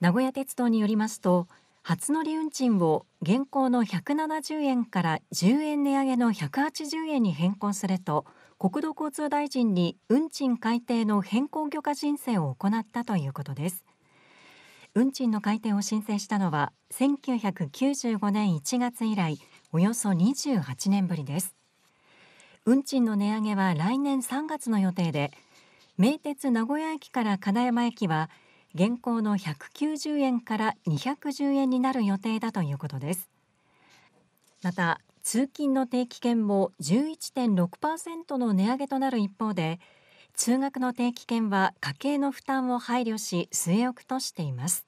名古屋鉄道によりますと初乗り運賃を現行の170円から10円値上げの180円に変更すると国土交通大臣に運賃改定の変更許可申請を行ったということです運賃の改定を申請したのは1995年1月以来およそ28年ぶりです運賃の値上げは来年3月の予定で名鉄名古屋駅から金山駅は現行の190円から210円になる予定だということですまた通勤の定期券も11.6%の値上げとなる一方で通学の定期券は家計の負担を配慮し据え置くとしています